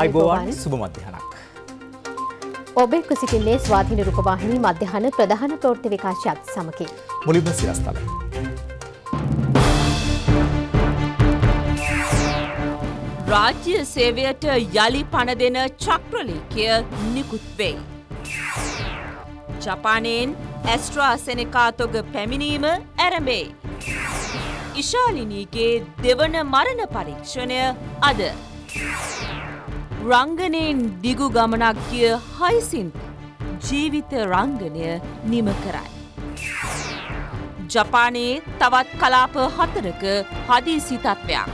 අයිබෝවන් සුබ මධ්‍යහනක්. ඔබෙක් සිටින්නේ ස්වාධීන රූපවාහිනී මධ්‍යහන ප්‍රධාන ප්‍රෝට්ට විකාශයක් සමකි. මුලින්ම සිරස්ථල. රාජ්‍ය සේවයට යළි පණ දෙන චක්‍රලේකය නිකුත් වෙයි. ජපානයෙන් ඇස්ට්‍රා සෙනකාතොග පැමිණීම ඇරඹෙයි. ඉශාලිනීගේ දෙවන මරණ පරීක්ෂණය අද. රංගනයෙන් දිගු ගමනක් කිය හයිසින් ජීවිත රංගනය නිම කරයි. ජපානයේ තවත් කලාප හතරක හදීසි තත්ත්වයක්.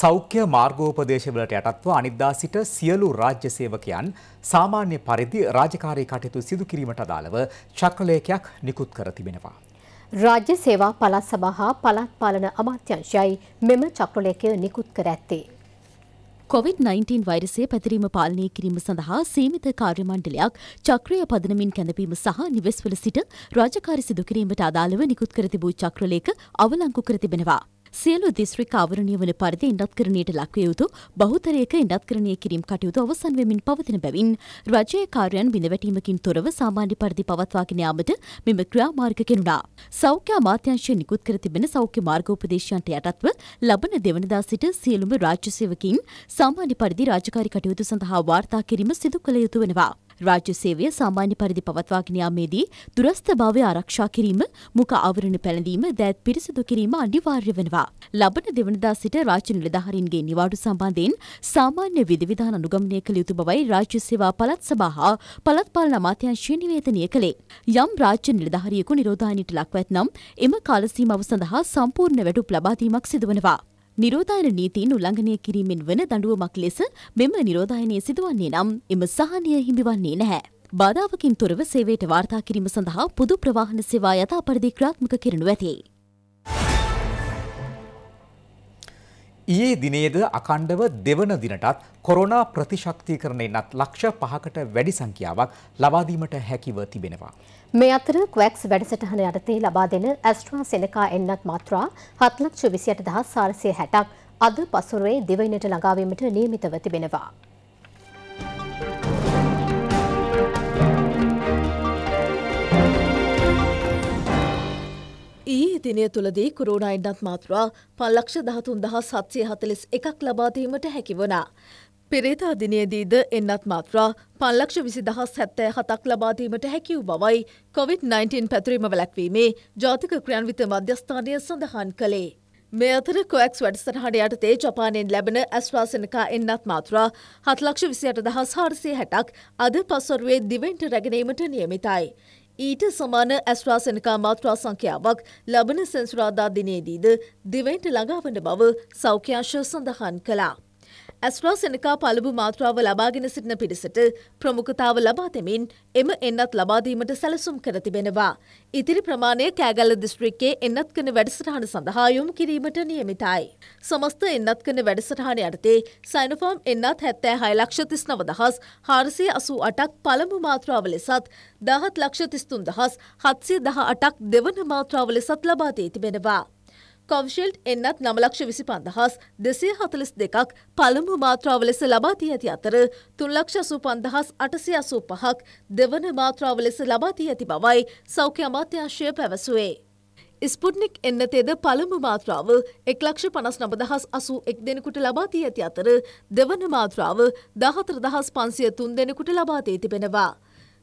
සෞඛ්‍ය මාර්ගෝපදේශවලට යටත්ව අනිද්දා සිට සියලු රාජ්‍ය සේවකයන් සාමාන්‍ය පරිදි රාජකාරී කටයුතු සිදු කිරීමට අදාළව චක්‍රලේඛයක් නිකුත් කර තිබෙනවා. රාජ්‍ය සේවා පළාත් සභා හා පළාත් පාලන අමාත්‍යංශයයි මෙම චක්‍රලේඛය නිකුත් කර ඇත්තේ. COVID-19 වෛරසය පැතිරීම පාලනය කිරීම සඳහා සීමිත කාර්ය මණ්ඩලයක් චක්‍රය පදනමින් කැඳවීම සහ නිවෙස්වල සිට රාජකාරි සිදු කිරීමට අදාළව නිකුත් කර තිබූ චක්‍රලේඛ අවලංගු කර තිබෙනවා. සියලු දිස්ත්‍රික් ආවරණය වන පරිදි ඉන්ඩත්කරණයට ලක්විය යුතු බහුතරයක ඉන්ඩත්කරණය කිරීම් කටයුතු අවසන් වෙමින් පවතින බැවින් රජයේ කාර්යයන් බිඳවැටීමකින් තොරව සාමාන්‍ය පරිදි පවත්වාගෙන යාමට මෙම ක්‍රියාමාර්ග කෙනුණා. සෞඛ්‍ය අමාත්‍යංශය නිකුත් කර තිබෙන සෞඛ්‍ය මාර්ගෝපදේශයන්ට යටත්ව ලබන දෙවනදා සිට සියලුම රාජ්‍ය සේවකින් සාමාන්‍ය පරිදි රාජකාරි කටයුතු සඳහා වාර්තා කිරීම සිදු කළ යුතු වෙනවා. රාජ්‍ය සේවය සාමාන්‍ය පරිදි පවත්වාගෙන යාමේදී දුරස්ථභාවය ආරක්ෂා කිරීම, මුඛ ආවරණ පැළඳීම, දෑත් පිරිසිදු කිරීම අනිවාර්ය වෙනවා. ලබන දෙවනදා සිට රාජ්‍ය නිලධාරීන්ගේ නිවාඩු සම්බන්ධයෙන් සාමාන්‍ය විධිවිධාන අනුගමනය කළ යුතු බවයි රාජ්‍ය සේවා පළාත් සභා හා පළාත් පාලන අමාත්‍යාංශය නිවේදනය කළේ. යම් රාජ්‍ය නිලධාරියෙකු නිරෝධායනයට ලක්වැත්නම් එම කාලසීමාව සඳහා සම්පූර්ණ වැටුප් ලබා දීමක් සිදුවනවා. නිරෝධායන නීතීන් උල්ලංඝනය කිරීමෙන් වන දඬුවමක් ලෙස මෙම නිරෝධායනය සිදුවන්නේ නම් එම සහනය හිමිවන්නේ නැහැ. බාධාවකින් තොරව සේවයට වාර්තා කිරීම සඳහා පුදු ප්‍රවාහන සේවා යථා පරිදි ක්‍රියාත්මක කරනු ඇතේ. ඊයේ දිනේද අකණ්ඩව දෙවන දිනටත් කොරෝනා ප්‍රතිශක්තිකරණයනත් ලක්ෂ පහකට වැඩි සංඛ්‍යාවක් ලබා දීමට හැකිව තිබෙනවා. මේ අතර ක්වැක්ස් වැඩසටහන යටතේ ලබා දෙන ඇස්ට්‍රා සෙනකා එන්නත් මාත්‍රා 7 ලක්ෂ 28460ක් අද පසුරේ දිවයිනට ළඟාවීමට නියමිතව තිබෙනවා. ඊයේ දිනය තුළදී කුරුණයින්නත් මාත්‍රා පල්ලක්ෂ දහතුන් දහස් සත්සය හතලිස් එකක් ලබාදීමට හැකිවනා. පෙරේතා දිනයේදීද එන්නත් මාත්‍රා පල්ලක්ෂ විසි දහස් හැත්තෑ හතක් ලබාදීමට හැකිව් බවයි COොVID-19 පැතරීම වැලැක්වීමේ ජාතික ක්‍රියන්විත මධ්‍යස්ථානය සඳහන් කළේ. මේ අතර කොක්ස් වැඩසටහට යටතේ ජපානයෙන් ලැබෙන ඇස්වාසනකා එන්නත් මාතුරා හත්ලක්ෂ විසියට දහස් හාරසය හැටක් අද පසොරුවේ දිවෙන්ට රැගෙනීමට නියමිතයි. ඊට සමාන ඇස්ට්‍රාසෙනකා මාත්‍රා සංඛ්‍යාවක් ලබන සෙන්සුරාදා දිනේදීද දිවයින්ට ළඟාවන බව සෞඛ්‍යාංශ සඳහන් කළා. ඇස්ට්‍රෝසෙනකා පළබු මාත්‍රාව ලබාගෙන සිටින පිරිසට ප්‍රමුඛතාව ලබා දෙමින් එම එන්නත් ලබාදීමට සැලසුම් කර තිබෙනවා. ඉතිරි ප්‍රමාණය කෑගල්ල දිස්ත්‍රික්කයේ එන්නත් කන වැඩසටහන සඳහා යොමු කිරීමට නියමිතයි. සමස්ත එන්නත් කන වැඩසටහන යටතේ සයිනෆෝම් එන්නත් හැත්තෑ හය ලක්ෂ තිස්නව දහස් හාරසිය අසූ අටක් පළමු මාත්‍රාව ලෙසත් දහත් ලක්ෂ තිස්තුන් දහස් හත්සිය දහ අටක් දෙවන මාත්‍රාව ලෙසත් ලබාදී තිබෙනවා. කොවිශිල්ට් එන්නත් නමලක්ෂ විසි පන්දහස් දෙසය හතලිස් දෙකක් පළමු මාත්‍රාව ලෙස ලබාතිය ඇති අතර තුන්ලක්ෂ සූ පන්දහස් අටසය අසූ පහක් දෙවන මාත්‍රාව ලෙස ලබාතිය ඇති බවයි සෞඛ්‍ය අමාත්‍යංශය පැවසුවේ. ස්පුට්නික් එන්නතේද පළමු මාත්‍රාව එක්ලක්ෂ පනස් නබදහස් අසූ එක් දෙනෙකුට ලබාතිය ඇති අතර දෙවන මාත්‍රාව දහතර දහස් පන්සිය තුන් දෙනෙකුට ලබාතේ තිබෙනවා.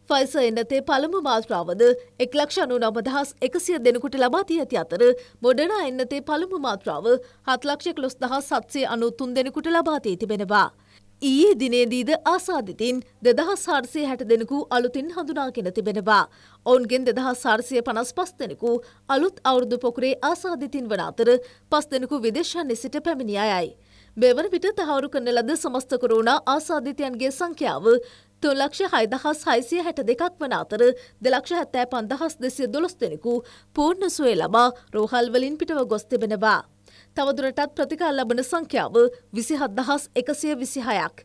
ෆයිස එන්නතේ පළමු මාත්‍රාවද එක් ලක්ෂ අනු නමදහස් එකසිය දෙනකුට ලබාතිය ඇති අතර මොඩනා එන්නතේ පළමු මාත්‍රාව හත්ලක්ෂ ලොස් දහස් සත්සේ අනුත්තුන් දෙනෙකුට ලබාතී තිබෙනවා. ඊයේ දිනේදීද ආසාධිතින් දෙදහස් හාර්සය හැට දෙෙනෙකු අලුතින් හඳුනාගෙන තිබෙනවා. ඔවුන්ගෙන් දෙදහස් සාර්සය පනස් පස් දෙෙනෙකු අලුත් අවුරුදු පොකුරේ ආසාධිතින් වන අතර පස් දෙෙනෙකු විදේශන් නිසිට පැමිණියයයි. මෙවර විට තහවුරු කරන ලද සමස්තකරෝණ ආසාධිතයන්ගේ සංඛ්‍යාව තුන්ලක්ෂ හයිදහස් හයිසිය හැට දෙකක් වන අතර දෙලක්ෂ හැත්තෑ පන්දහස් දෙසිය දොළොස් දෙනෙකු පූර්ණ සුවේ ලබා රෝහල්වලින් පිටව ගොස් තිබෙනවා. තවදුරටත් ප්‍රතිකාර ලබන සංඛ්‍යාව විසිහත් දහස් එකසිය විසිහයක්.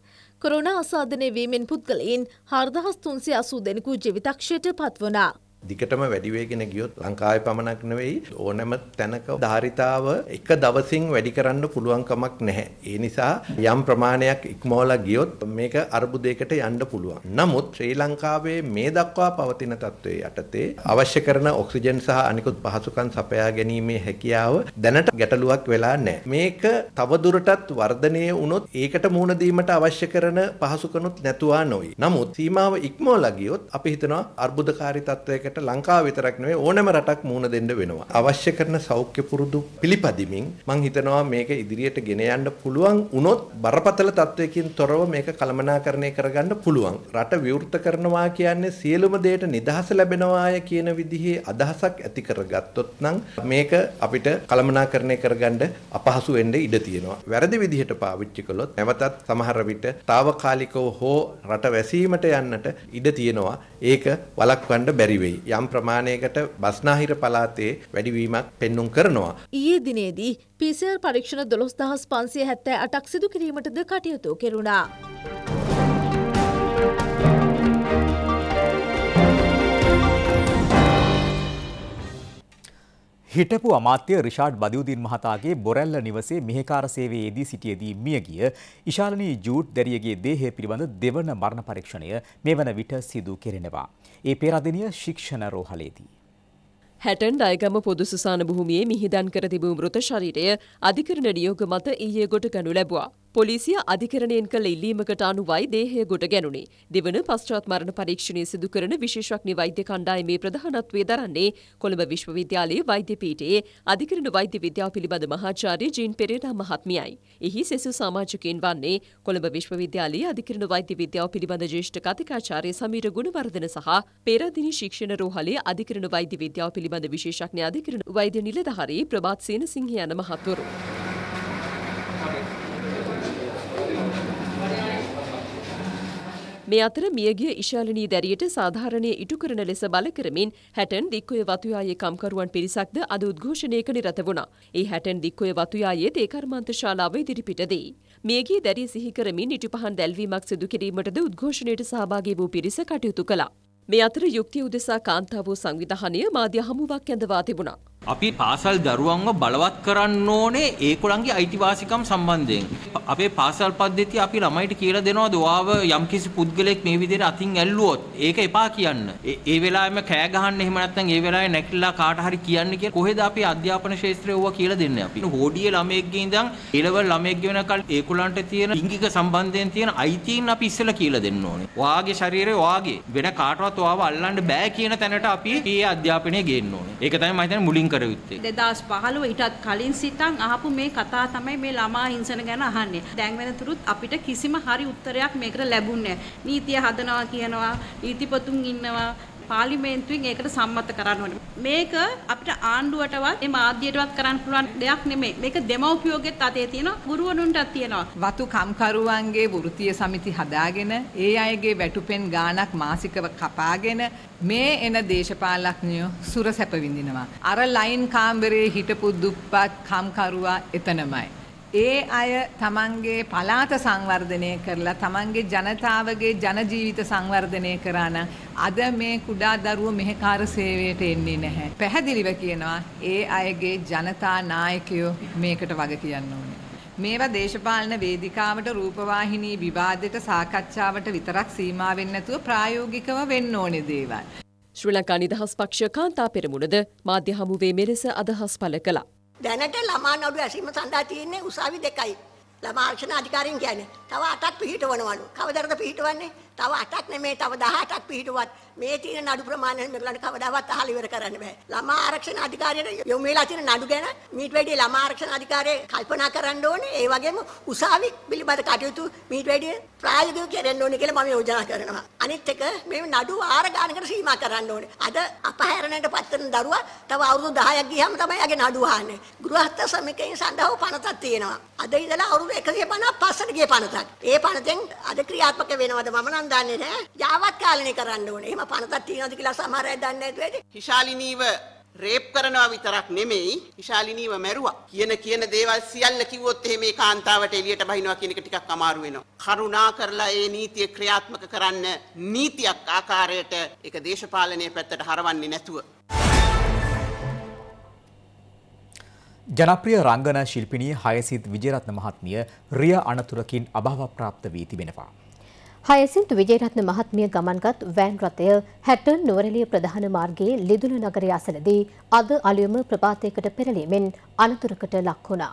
කොරුණ අසාධනය වීමෙන් පුද්ගලයින් හාර්දහස් තුන්සිය අසූ දෙනෙකු ජවිතක්ෂයට පත්වනා. දිගටම වැඩි වෙගෙන ගියොත් ලංකාවේ පමණක් නෙවෙයි ඕනෑම තැනක ධාරිතාව එක දවසින් වැඩි කරන්න පුළුවන් කමක් නැහැ. ඒ නිසා යම් ප්‍රමාණයක් ඉක්මවලා ගියොත් මේක අර්බුදයකට යන්න පුළුවන්. නමුත් ශ්‍රී ලංකාවේ මේ දක්වා පවතින තත්ත්වයේ යටතේ අවශ්‍ය කරන ඔක්සිජන් සහ අනිකුත් පහසුකම් සපයා ගැනීමේ හැකියාව දැනට ගැටලුවක් වෙලා නැහැ. මේක තවදුරටත් වර්ධනය වුණොත් ඒකට මුහුණ දීමට අවශ්‍ය කරන පහසුකම්ුත් නැතුවා නොවේ. නමුත් සීමාව ඉක්මවලා ගියොත් අපි හිතනවා අර්බුදකාරී තත්ත්වයකට ඒකට ලංකාව විතරක් නෙවෙයි ඕනෑම රටක් මුහුණ දෙන්න වෙනවා. අවශ්‍ය කරන සෞඛ්‍ය පුරුදු පිළිපදිමින් මම හිතනවා මේක ඉදිරියට ගෙන යන්න පුළුවන් වුණොත් බරපතල තත්වයකින් තොරව මේක කළමනාකරණය කරගන්න පුළුවන්. රට විවෘත කරනවා කියන්නේ සියලුම දෙයට නිදහස ලැබෙනවාය කියන විදිහේ අදහසක් ඇති කරගත්තොත් නම් මේක අපිට කළමනාකරණය කරගන්න අපහසු වෙන්න ඉඩ තියෙනවා. වැරදි විදිහට පාවිච්චි කළොත් නැවතත් සමහර විට తాවකාලිකව හෝ රට වැසීමට යන්නට ඉඩ තියෙනවා. ඒක වළක්වන්න බැරි වෙයි. යම් ප්‍රමාණයකට බස්නාහිර පළාතේ වැඩිවීමක් පෙන්නුම් කරනවා. ඊයේ දිනේදී PCR පරීක්ෂණ 12578ක් සිදු කිරීමටද කටයුතු කෙරුණා. හිටපු අමාත්‍ය රිෂාඩ් බදවුදින් මහතාගේ බොරැල්ල නිවසේ මෙහෙකාර සේවයේදී සිටියදී මියගිය ඉශාලනී ජූට් දැරියගේ දේහය පිළිබඳ දෙවන මරණ පරීක්ෂණය මේ වන විට සිදු කෙරෙනවා. ඒ පෙරදිනිය ශික්ෂණ රෝහලේදී. හැටන් අයගම පොදු සුසාන භූමියේ මිහිදන් කර තිබූ මෘත ශරීරය අධිකරණ නියෝග මත ඊයේ ගොට ගනු ලැබුවා. පොලිසිය අධිකරණයෙන් කළ ඉල්ලීමකට අනුවයි දේහය ගොඩ ගැනුණේ. දෙවන පශ්චාත් මරණ පරීක්ෂණය සිදු කරන විශේෂඥ වෛද්‍ය කණ්ඩායමේ ප්‍රධානත්වයේ දරන්නේ කොළඹ විශ්වවිද්‍යාලයේ වෛද්‍ය පීඨයේ අධිකරණ වෛද්‍ය විද්‍යාව පිළිබඳ මහාචාර්ය ජීන් පෙරේරා මහත්මියයි. එහි සෙසු සමාජිකයින් වන්නේ කොළඹ විශ්වවිද්‍යාලයේ අධිකරණ වෛද්‍ය විද්‍යාව පිළිබඳ ජ්‍යෙෂ්ඨ කතිකාචාර්ය සමීර ගුණවර්ධන සහ පෙරදිනි ශික්ෂණ රෝහලේ අධිකරණ වෛද්‍ය විද්‍යාව පිළිබඳ විශේෂඥ අධිකරණ වෛද්‍ය නිලධාරී ප්‍රභාත් සේනසිංහ යන මහත්වරු. මේ අතර මියගිය ඉශාලිනී දැරියට සාධාරණය ඉටු කරන ලෙස බල කරමින් හැටන් දික්කොය වතුයායේ කම්කරුවන් පිරිසක්ද අද උද්ඝෝෂණයක නිරත වුණා. ඒ හැටන් දික්කොය වතුයායේ දේකර්මාන්ත ශාලාව ඉදිරිපිටදී. මියගිය දැරිය සිහි කරමින් ඉටිපහන් දැල්වීමක් සිදු කිරීමටද උද්ඝෝෂණයට සහභාගී වූ පිරිස කටයුතු කළා. මේ අතර යුක්තිය උදෙසා කාන්තාවෝ සංවිධානය මාධ්‍ය හමුවක් ඇඳවා තිබුණා. අපි පාසල් දරුවන්ව බලවත් කරන්න ඕනේ ඒකුළන්ගේ අයිතිවාසිකම් සම්බන්ධයෙන්. අපේ පාසල් පද්ධති අපි ළමයිට කියලා දෙනවා දවාව යම්කිසි පුද්ගලෙක් මේ විදිහට අතින් ඇල්ලුවොත් ඒක එපා කියන්න. ඒ වෙලාවෙම කෑ ගහන්න එහෙම නැත්නම් ඒ වෙලාවේ නැකිලා කාට හරි කියන්න කියලා කොහෙද අපි අධ්‍යාපන ශාස්ත්‍රය වුව කියලා දෙන්නේ අපි. හෝඩිය ළමයෙක්ගේ ඉඳන් ඉලවල් ළමයෙක්ගේ වෙනකල් ඒකුළන්ට තියෙන ලිංගික සම්බන්ධයෙන් තියෙන අයිතීන් අපි ඉස්සෙල්ලා කියලා දෙන්න ඕනේ. ඔයාගේ ශරීරය ඔයාගේ වෙන කාටවත් ඔයාව අල්ලන්න බෑ කියන තැනට අපි මේ අධ්‍යාපනය ගේන්න ඕනේ. ඒක තමයි මම හිතන්නේ මුලින් කර යුත්තේ 2015 ඊටත් කලින් සිටන් අහපු මේ කතා තමයි මේ ළමා හිංසන ගැන අහන්නේ දැන් වෙනතුරුත් අපිට කිසිම හරි උත්තරයක් මේකට ලැබුණේ නීතිය හදනවා කියනවා නීතිපතුන් ඉන්නවා පාර්ලිමේන්තුවෙන් ඒකට සම්මත කරන්න ඕනේ. මේක අපිට ආණ්ඩුවටවත් මේ මාධ්‍යයටවත් කරන්න පුළුවන් දෙයක් නෙමෙයි. මේක දෙමව්පියෝගෙත් අතේ තියෙනවා, ගුරුවරුන්ටත් තියෙනවා. වතු කම්කරුවන්ගේ වෘත්තීය සමිති හදාගෙන ඒ අයගේ වැටුපෙන් ගාණක් මාසිකව කපාගෙන මේ එන දේශපාලඥයෝ සුර සැප විඳිනවා. අර ලයින් කාමරේ හිටපු දුප්පත් කම්කරුවා එතනමයි. ඒ අය තමන්ගේ පලාත සංවර්ධනය කරලා තමන්ගේ ජනතාවගේ ජනජීවිත සංවර්ධනය කරාන අද මේ කුඩා දරුව මෙහෙකාර සේවයට එන්නේ නැහැ. පැහැදිලිව කියනවා ඒ අයගේ ජනතා නායකයෝ මේකට වග කියන්න ඕනේ. මේවා දේශපාලන වේදිකාවට රූපවාහිනී විවාදයට සාකච්ඡාවට විතරක් සීමා වෙන්නේ නැතුව ප්‍රායෝගිකව වෙන්න ඕනේ දේවල්. ශ්‍රී ලංකා නිදහස් පක්ෂ කාන්තා පෙරමුණද මාධ්‍ය හමුවේ මෙලෙස අදහස් පළ කළා. දැනට ළමා නඩු ඇසීම සඳහා තියෙන්නේ උසාවි දෙකයි. ළමා ආරක්ෂණ අධිකාරියෙන් කියන්නේ. තව අටක් පිහිටවනවලු. කවදාද පිහිටවන්නේ? තව 8ක් නෙමෙයි තව 18ක් පිහිටුවත් මේ තියෙන නඩු ප්‍රමාණය මේගොල්ලන්ට කවදාවත් අහලා ඉවර කරන්න බෑ. ළමා ආරක්ෂණ අධිකාරියට යොමු වෙලා තියෙන නඩු ගැන මීට වැඩිය ළමා ආරක්ෂණ අධිකාරිය කල්පනා කරන්න ඕනේ. ඒ වගේම උසාවි පිළිබඳ කටයුතු මීට වැඩිය ප්‍රායෝගිකව කරන්න ඕනේ කියලා මම යෝජනා කරනවා. අනිත් එක මේ නඩු ආර ගානකට සීමා කරන්න ඕනේ. අද අපහැරණයට පත් වෙන දරුවා තව අවුරුදු 10ක් ගියාම තමයි යගේ නඩු අහන්නේ. ගෘහස්ත සමිකයෙන් සඳහව පනතක් තියෙනවා. අද ඉඳලා අවුරුදු 150 පස්සට ගිය පනතක්. ඒ පනතෙන් අද ක්‍රියාත්මක වෙනවද මම මන් දන්නේ නෑ. යාවත් කාලනේ කරන්න ඕනේ. එහෙම පනතක් තියනවද කියලා සමහර අය දන්නේ නැතුව ඇති. හිශාලිනීව රේප් කරනවා විතරක් නෙමෙයි හිශාලිනීව මැරුවා. කියන කියන දේවල් සියල්ල කිව්වොත් එහෙම මේ කාන්තාවට එළියට බහිනවා කියන එක ටිකක් අමාරු වෙනවා. කරුණා කරලා ඒ නීතිය ක්‍රියාත්මක කරන්න නීතියක් ආකාරයට ඒක දේශපාලනයේ පැත්තට හරවන්නේ නැතුව ජනප්‍රිය රංගන ශිල්පිණී හයසිත් විජයරත්න මහත්මිය රිය අනතුරකින් අභාවප්‍රාප්ත වී තිබෙනවා. හයසින්තු විජේරත්න මහත්මිය ගමන්ගත් වෑන් රථය හැටන් නුවරලිය ප්‍රධාන මාර්ගයේ ලිදුල නගරය අසලදී අද අලුයම ප්‍රභාතයකට පෙරලීමෙන් අනතුරකට ලක් වුණා.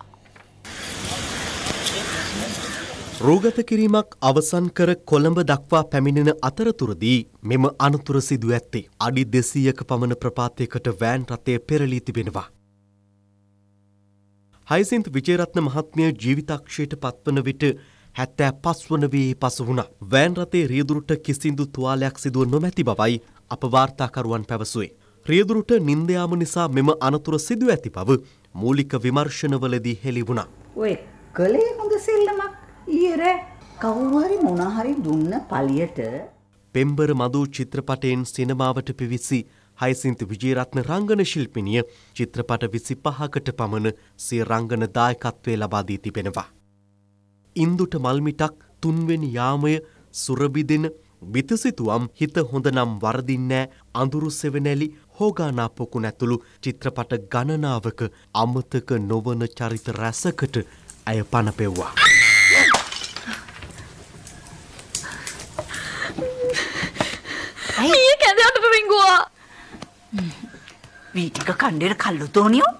රෝගත කිරීමක් අවසන් කර කොළඹ දක්වා පැමිණෙන අතරතුරදී මෙම අනතුර සිදු ඇත්තේ අඩි දෙසීයක පමණ ප්‍රපාතයකට වෑන් රථය පෙරලී තිබෙනවා. හයිසින්ත් විජේරත්න මහත්මිය ජීවිතක්ෂයට පත්වන විට හැත්තෑ පස්වන වී පසු වුණා. වෑන් රතේ රියදුරුට කිසිදු තුවාලයක් සිදුව නොමැති බවයි අප වාර්තාකරුවන් පැවසුවේ. රියදුරුට නින්දයාම නිසා මෙම අනතුර සිදු ඇති බව මූලික විමර්ශනවලදී හෙළි වුණා. ඔය කළේ හොඳ සෙල්ලමක් ඊර කවුරුහරි මොනහරි දුන්න පලියට පෙම්බර මදූ චිත්‍රපටයෙන් සිනමාවට පිවිසි හයිසින්ත විජේරත්න රංගන ශිල්පිනිය චිත්‍රපට විසි පහකට පමණ සිය රංගන දායකත්වය ලබාදී තිබෙනවා. ඉන්දුට මල්මිටක් තුන්වෙනි යාමය සුරබිදෙන බිතසිතුවම් හිත හොඳනම් වරදින්නෑ අඳුරු සෙවනැලි හෝගානාපොකු නැතුළු චිත්‍රපට ගණනාවක අමතක නොවන චරිත රැසකට ඇය පණපෙව්වා. ඇයි කැදටට පෙංගවා. වීටික කණ්ඩෙට කල්ලු තෝනියෝ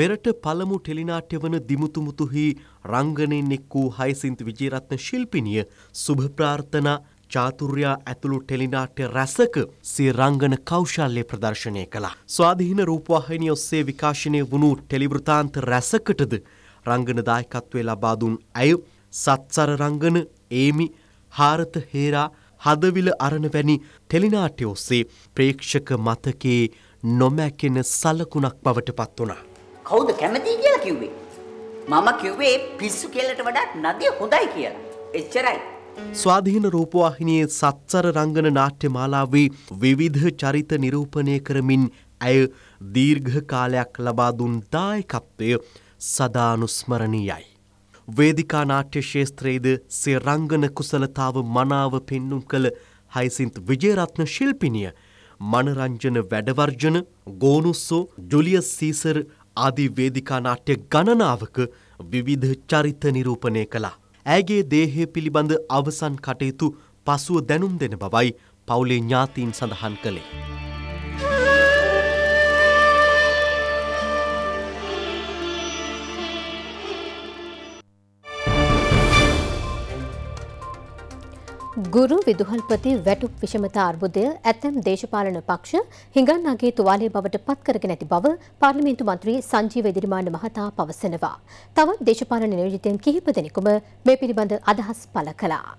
මෙරට පළමු ටෙලිනාට්‍ය වන දිමුතුමුතුහි රංගනයෙන් එක් වූ හයසින්ත විජේරත්න ශිල්පිනිය සුභ ප්‍රාර්ථනා චාතුර්යා ඇතුළු ටෙලිනාට්‍ය රැසක සිය රංගන කෞශල්‍ය ප්‍රදර්ශනය කළා. ස්වාධීන රූපවාහිනිය ඔස්සේ විකාශනය වුණු ටෙලිවෘතාන්ත රැසකටද රංගන දායකත්වය ලබා දුන් ඇය සත්සර රංගන ඒමි හාරත හේරා හදවිල අරණ වැනි ටෙලිනාට්‍ය ඔස්සේ ප්‍රේක්ෂක මතකයේ නොමැකෙන සලකුණක් බවට පත් වුණා. කවුද කැමති කියලා කිව්වේ? මම කිව්වේ පිස්සු කෙල්ලට වඩා නදිය හොඳයි කියලා. එච්චරයි. ස්වාධීන රූපවාහිනියේ සත්සර රංගන නාට්‍ය මාලාවේ විවිධ චරිත නිරූපණය කරමින් ඇය දීර්ඝ කාලයක් ලබා දුන් දායකත්වය සදානුස්මරණීයයි. වේදිකා නාට්‍ය ශේත්‍රයේද සිය රංගන කුසලතාව මනාව පෙන්눔 කළ හයිසින්ත් විජේරත්න ශිල්පිනිය මනරංජන වැඩවර්ජන ගෝනුස්සෝ ජුලියස් සීසර් ආදී වේදිකා නාට්‍ය ගණනාවක විවිධ චරිත නිරූපණය කළා. ඇගේ දේහය පිළිබඳ අවසන් කටයුතු පසුව දැනුම් දෙන බවයි පවුලේ ඥාතීන් සඳහන් කළේ. ගුරු විදුහල්පති වැටුප් විෂමතා අර්බුදය ඇතැම් දේශපාලන පක්ෂ හිඟන්නාගේ තුවාලය බවට පත්කරගෙන ඇති බව පාර්ලිමේන්තු මන්ත්‍රී සංජීව ඉදිරිමාන මහතා පවසනවා. තවත් දේශපාලන නියෝජිතයන් කිහිප දෙනෙකුම මේ පිළිබඳ අදහස් පළ කළා.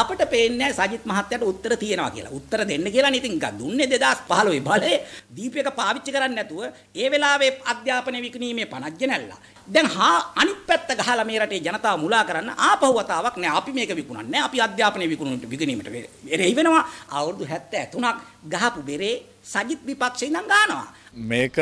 අපට පේන්නේ සජිත් මහත්තයාට උත්තර තියෙනවා කියලා. උත්තර දෙන්න කියලා නේ ඉතින් දුන්නේ 2015 බලේ දීපයක පාවිච්චි කරන්නේ නැතුව ඒ වෙලාවේ අධ්‍යාපන විකිණීමේ පණක් ගෙනල්ලා. දැන් හා අනිත් පැත්ත ගහලා මේ රටේ ජනතාව මුලා කරන්න ආපහු වතාවක් නෑ. අපි මේක විකුණන්නේ අපි අධ්‍යාපන විකුණුන්ට විකිණීමට එරෙහි වෙනවා. අවුරුදු 73ක් ගහපු බෙරේ සජිත් විපක්ෂේ ඉඳන් ගන්නවා. මේක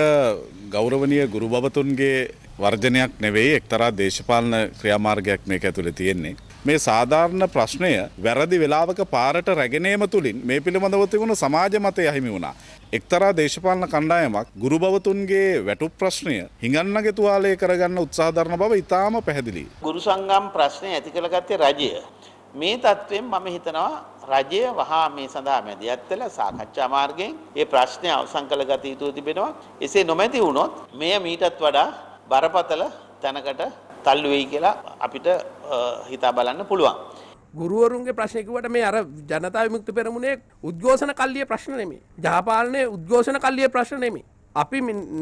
ගෞරවනීය ගුරු බබතුන්ගේ වර්ජනයක් නෙවෙයි එක්තරා දේශපාලන ක්‍රියාමාර්ගයක් මේක ඇතුලේ තියෙන්නේ. මේ සාධාරණ ප්‍රශ්නය වැරදි වෙලාවක පාරට රැගෙනීම තුළින් මේ පිළිබඳව තිබුණු සමාජ මතය අහිමි වුණා. එක්තරා දේශපාලන කණ්ඩායමක් ගුරුබවතුන්ගේ වැටු ප්‍රශ්නය හිඟන්නගේ තුවාලය කරගන්න උත්සාධරණ බව ඉතාම පැහැදිලි. ගුරු සංගම් ප්‍රශ්නය ඇති කළගත්තේ රජය. මේ තත්ත්වයෙන් මම හිතනවා රජය වහා මේ සඳහා මැදිහත් වෙලා සාකච්ඡා මාර්ගයෙන් මේ ප්‍රශ්නය අවසන් කළ ගත යුතු තිබෙනවා. එසේ නොමැති වුණොත් මෙය මීටත් වඩා බරපතල තැනකට තල්ලු වෙයි කියලා අපිට හිතා බලන්න පුළුවන්. ගුරුවරුන්ගේ ප්‍රශ්නයකුවට මේ අර ජනතා විමුක්ති පෙරමුණේ උද්ඝෝෂණ කල්ලිය ප්‍රශ්න නෙමේ. ජාපාලනය උද්ඝෝෂණ කල්ලිය ප්‍රශ්න නෙමේ. අපි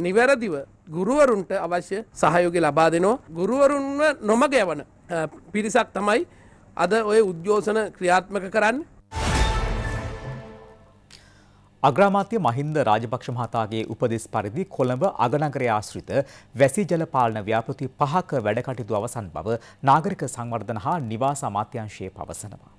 නිවැරදිව ගුරුවරුන්ට අවශ්‍ය සහයෝග ලබා දෙනවා. ගුරුවරුන්ව නොමග යවන පිරිසක් තමයි අද ඔය උද්ඝෝෂණ ක්‍රියාත්මක කරන්න අග්‍රාමාත්‍ය මහින්ද රාජපක්ෂ මහතාගේ උපදෙස් පරිදි කොළඹ අගනගරය ආශ්‍රිත වැසි ජල පාලන ව්‍යාපෘති පහක වැඩකටයුතු අවසන් බව නාගරික සංවර්ධන හා නිවාස අමාත්‍යංශයේ පවසනවා.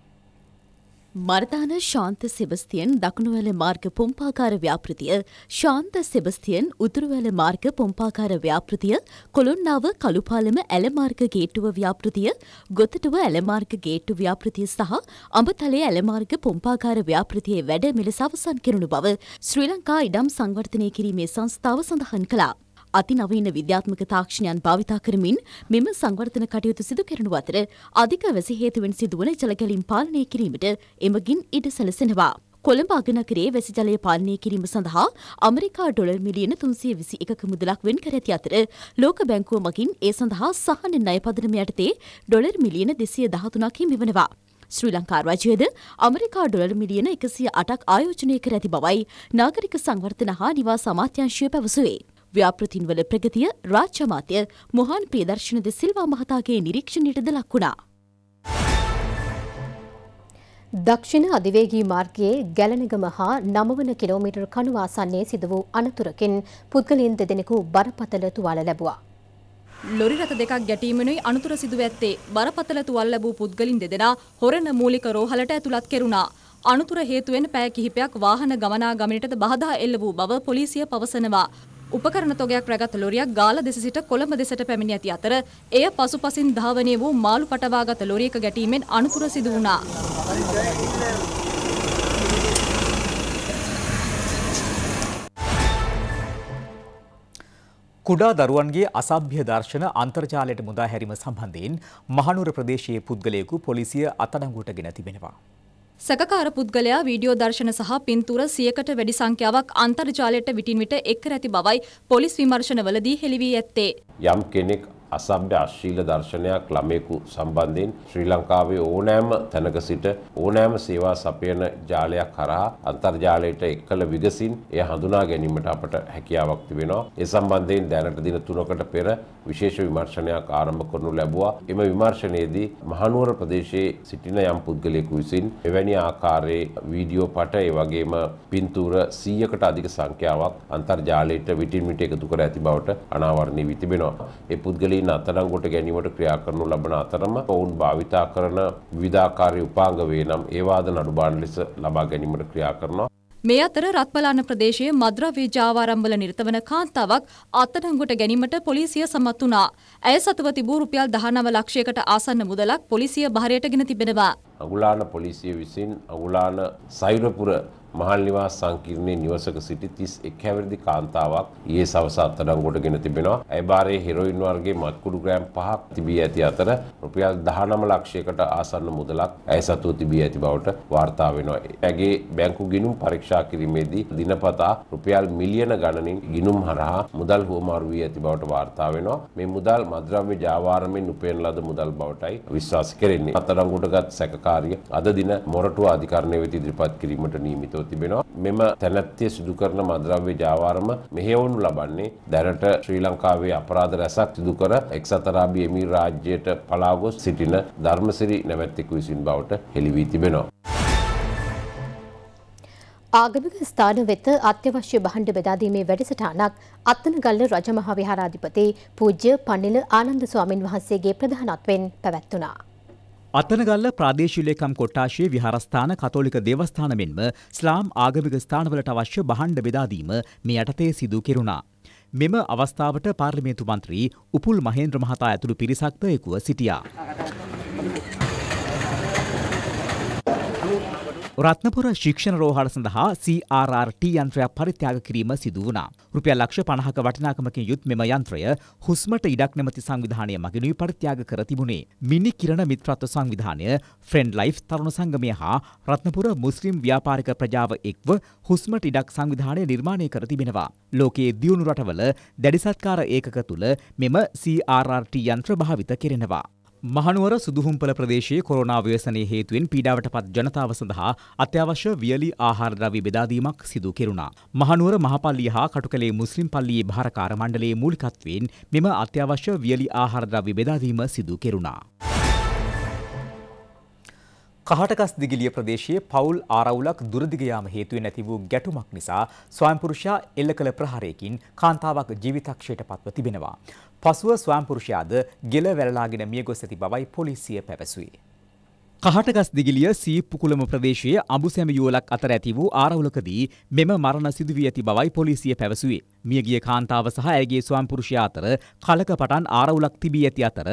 மரதான ශාන්ත செபஸ்தியன் දකුණුවැල මාර්ග පොම්පාකාර ව්‍යාපෘතිය ශාන්ත සෙබස්තියන් උතුරුවැල මාර්ග පොම්පාකාර ව්‍යාපෘතිය කොළොන්නාව කළුපාලම ඇලමාර්ග ගේටුව ව්‍යාපෘතිය ගොතටුව ඇලමාර්ග ගේට්ටු ව්‍යාපෘතිය සහ අඹතලේ ඇලමාර්ග පොම්පාකාර ව්‍යාපෘතියේ වැඩ මෙලෙස අවසන් කෙරුණු බව ශ්‍රී ලංකා ඉඩම් සංවර්ධනය කිරීමේ සංස්ථාව සඳහන් කළා. අතිනවීන විද්‍යාත්මක තාක්ෂණයන් භාවිතා කරමින් මෙම සංවර්ධන කටයුතු සිදු කරනු අතර අධික වැසි හේතුවෙන් සිදුවන ජලගැලීම් පාලනය කිරීමට එමගින් ඉඩ සැලසෙනවා. කොළඹ අගනකරේ වැසි ජලය පාලනය කිරීම සඳහා අමරිකා ඩොලර් මිලියන තුන්සිය විසි එකක මුදලක් වෙන් කර ඇති අතර ලෝක බැංකුව මගින් ඒ සඳහා සහන ණය පදනම යටතේ ඩොලර් මිලියන දෙසිය දහතුනක් හිමිවනවා. ශ්‍රී ලංකා රජයද අමරිකා ඩොලර් මිලියන එකසිය අටක් ආයෝජනය කර ඇති බවයි නාගරික සංවර්ධන හා නිවා සමාත්‍යංශය පැවසුවේ. ව්‍යාපෘතින්වල ප්‍රගතිය රාජ්‍ය අමාත්‍ය මොහන් ප්‍රියදර්ශන ද සිල්වා මහතාගේ නිරීක්ෂණයටද ලක් වුණා. දක්ෂිණ අධිවේගී මාර්ගයේ ගැලනගම හා නමවන කිලෝමීටර් කණුවාසන්නේ සිද වූ අනතුරකින් පුද්ගලයන් දෙදෙනෙකු බරපතල තුවාල ලැබුවා. ලොරි රථ දෙකක් ගැටීමනුයි අනතුර සිදුව ඇත්තේ බරපතල තුවල් ලැබූ පුද්ගලින් දෙදෙනා හොරණ මූලික රෝහලට ඇතුළත් කෙරුණා. අනතුර හේතුවෙන් පෑ කිහිපයක් වාහන ගමනා ගමනටද බාධා එල්ල වූ බව පොලිසිය පවසනවා. උපකරණ තොගයක් රැගත් ලොරියක් ගාල දෙස සිට කොළඹ දෙසට පැමිණ ඇති අතර එය පසුපසින් ධාවනය වූ මාළු පටවාගත ලොරියක ගැටීමෙන් අනුපුර සිදු වුණා. කුඩා දරුවන්ගේ අසභ්‍ය දර්ශන අන්තර්ජාලයට මුදා හැරීම සම්බන්ධයෙන් මහනුවර ප්‍රදේශයේ පුද්ගලයෙකු පොලිසිය අත්අඩංගුවට ගෙන තිබෙනවා. සැකකාර පුද්ගලයා වීඩියෝ දර්ශන සහ පින්තූර සියකට වැඩි සංඛ්‍යාවක් අන්තර්ජාලයට විටින් විට එක් කර ඇති බවයි පොලිස් විමර්ශනවලදී හෙළි වී ඇත්තේ. යම් කෙනෙක් අසභ්‍ය අශ්ලීල දර්ශනයක් ළමයෙකු සම්බන්ධයෙන් ශ්‍රී ලංකාවේ ඕනෑම තැනක සිට ඕනෑම සේවා සපයන ජාලයක් කරහා අන්තර්ජාලයට එක්කල විගසින් එය හඳුනා ගැනීමට අපට හැකියාවක් තිබෙනවා. ඒ සම්බන්ධයෙන් දැනට දින 3කට පෙර විශේෂ විමර්ශනයක් ආරම්භ කරනු ලැබුවා. එම විමර්ශනයේදී මහනුවර ප්‍රදේශයේ සිටින යම් පුද්ගලයෙකු විසින් එවැනි ආකාරයේ වීඩියෝ පට ඒ වගේම පින්තූර 100කට අධික සංඛ්‍යාවක් අන්තර්ජාලයට විටින් විට එකතු කර ඇති බවට අනාවරණය වී තිබෙනවා. ඒ පුද්ගලයන් සිතින් අතරංගොට ගැනීමට ක්‍රියා කරනු ලබන අතරම ඔවුන් භාවිතා කරන විධාකාරය උපාංග වේ නම් ඒවාද නඩුබාන ලෙස ලබා ගැනීමට ක්‍රියා කරනවා. මේ අතර රත්පලාන ප්‍රදේශයේ මද්‍රව්‍ය ජාවාරම්වල නිරතවන කාන්තාවක් අත්අඩංගුවට ගැනීමට පොලිසිය සමත් වුණා. ඇය සතුව තිබූ රුපියල් 19 ලක්ෂයකට ආසන්න මුදලක් පොලිසිය බහරයට ගෙන තිබෙනවා. අගුලාන පොලිසිය විසින් අගුලාන සෛරපුර මහල් නිවාස සංකීර්ණයේ නිවසක සිටි 31 හැවිරිදි කාන්තාවක් ඊයේ සවස අත්අඩංගුවටගෙන තිබෙනවා. ඇය බාරයේ හෙරොයින් වර්ගයේ මත්කුඩු ග්‍රෑම් 5ක් තිබී ඇති අතර රුපියල් 19 ලක්ෂයකට ආසන්න මුදලක් ඇය සතුව තිබී ඇති බවට වාර්තා වෙනවා. ඇගේ බැංකු ගිණුම් පරීක්ෂා කිරීමේදී දිනපතා රුපියල් මිලියන ගණනින් ගිණුම් හරහා මුදල් හුවමාරු වී ඇති බවට වාර්තා වෙනවා. මේ මුදල් මද්‍රව්‍ය ජාවාරමෙන් උපයන ලද මුදල් බවටයි විශ්වාස කෙරෙන්නේ. අත්අඩංගුවටගත් සැකකාරිය අද දින මොරටුව අධිකරණය වෙත ඉදිරිපත් කිරීමට නියමිතව තිබෙනවා. මෙම තැනැත්තිය සිදු කරන මද්‍රව්‍ය ජාවාරම මෙහෙවුණු ලබන්නේ දැනට ශ්‍රී ලංකාවේ අපරාධ රැසක් සිදු කර එක්සත් අරාබි එමීර් රාජ්‍යයට පලා ගොස් සිටින ධර්මසිරි නැවැත්තෙකු විසින් බවට හෙළි වී තිබෙනවා. ආගමික ස්ථාන වෙත අත්‍යවශ්‍ය භාණ්ඩ බෙදාදීමේ වැඩසටහනක් අත්තනගල්ල රජමහා විහාරාධිපති පූජ්‍ය පන්නිල ආනන්ද ස්වාමින් වහන්සේගේ ප්‍රධානත්වයෙන් පැවැත්වුණා. අතනගල්ල ප්‍රාදේශීලේකම් කොට්ටාශයේ විහාරස්ථාන කතෝලික දේවස්ථාන මෙන්ම ස්ලාම් ආගමික ස්ථානවලට අවශ්‍ය බහණ්ඩ බෙදාදීම මේ යටතේ සිදු කෙරුණා. මෙම අවස්ථාවට පාර්ලිමේන්තු මන්ත්‍රී උපුල් මහේන්ද්‍ර මහතා ඇතුළු පිරිසක්ද එකුව සිටියා. රත්නපුර ශික්ෂණ රෝහල සඳහා CRRT යන්ත්‍රයක් පරිත්‍යාග කිරීම සිදු වුණා. රුපියල් ලක්ෂ 50ක වටිනාකමකින් යුත් මෙම යන්ත්‍රය හුස්මට ඉඩක් නැමැති සංවිධානය මගිනුයි පරිත්‍යාග කර තිබුණේ. මිනි කිරණ මිත්‍රත්ව සංවිධානය, ෆ්‍රෙන්ඩ් ලයිෆ් තරුණ සංගමය හා රත්නපුර මුස්ලිම් ව්‍යාපාරික ප්‍රජාව එක්ව හුස්මට ඉඩක් සංවිධානය නිර්මාණය කර තිබෙනවා. ලෝකයේ දියුණු රටවල දැඩි සත්කාර ඒකක තුල මෙම CRRT යන්ත්‍ර භාවිත කෙරෙනවා. මහනුවර සුදුහුම්පල ප්‍රදේශයේ කොරෝනා ව්‍යසනය හේතුවෙන් පීඩාවට පත් ජනතාව සඳහා අත්‍යවශ්‍ය වියලි ආහාර ද්‍රව්‍ය බෙදාදීමක් සිදු කෙරුණා. මහනුවර මහපල්ලිය හා කටුකලේ මුස්ලිම් පල්ලියේ භාරකාර මණ්ඩලයේ මූලිකත්වයෙන් මෙම අත්‍යවශ්‍ය වියලි ආහාර ද්‍රව්‍ය බෙදාදීම සිදු කෙරුණා. කහටකස් දිගිලිය ප්‍රදේශයේ පවුල් ආරවුලක් දුරදිග යාම හේතුවෙන් ඇති වූ ගැටුමක් නිසා ස්වයංපුරුෂයා එල්ල කළ ප්‍රහාරයකින් කාන්තාවක් ජීවිතක්ෂයට පත්ව තිබෙනවා. පසුව ස්වයංපුරුෂයාද ගෙල වැළලාගෙන මියගොස් ඇති බවයි පොලිසිය පැවසුවේ. කහටගස් දිගිලිය සීප්පුකුළම ප්‍රදේශයේ අඹුසැම යුවලක් අතර ඇති වූ ආරවුලකදී මෙම මරණ සිදුවී ඇති බවයි පොලිසිය පැවසුවේ. මියගිය කාන්තාව සහ ඇයගේ ස්වාම්පුරුෂයා අතර කලක පටන් ආරවුලක් තිබී ඇති අතර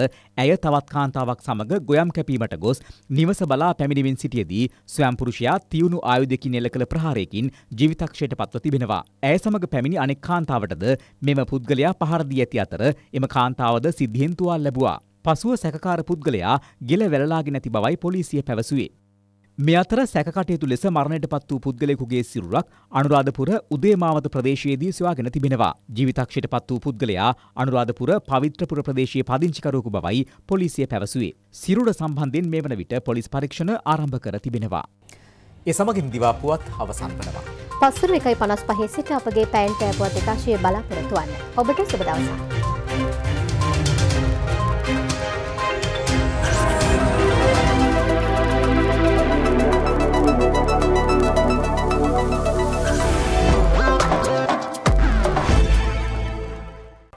ඇය තවත් කාන්තාවක් සමග ගොයම් කැපීමට ගොස් නිවස බලා පැමිණිමින් සිටියදී ස්වාම්පුරුෂයා තියුණු ආයුධකින් එල්ල කළ ප්‍රහාරයකින් ජීවිතක්ෂයට පත්ව තිබෙනවා. ඇය සමග පැමිණි අනෙක් කාන්තාවටද මෙම පුද්ගලයා පහර දී ඇති අතර එම කාන්තාවද සිද්ධියෙන් තුවාල් ලැබුවා. පසුව සැකකාර පුද්ගලයා ගෙල වැළලාගෙන ඇති බවයි පොලිසිය පැවසුවේ. මේ අතර සැකකටයුතු ලෙස මරණයට පත් වූ පුද්ගලයෙකුගේ සිරුරක් අනුරාධපුර උදේමාවත ප්‍රදේශයේදී සොයාගෙන තිබෙනවා. ජීවිතක්ෂයට පත් වූ පුද්ගලයා අනුරාධපුර පවිත්‍රපුර ප්‍රදේශයේ පදිංචිකරුවෙකු බවයි පොලිසිය පැවසුවේ. සිරුර සම්බන්ධයෙන් මේ වන විට පොලිස් පරීක්ෂණ ආරම්භ කර තිබෙනවා. ඒ සමගින් දිවාපුවත් අවසන් වනවා. පස්සුර එකයි පනස් පහේ සිට අපගේ පැයින් තෑපුවත් එකශය බලාපොරොත්තුවන්න. ඔබට සුබදවසා.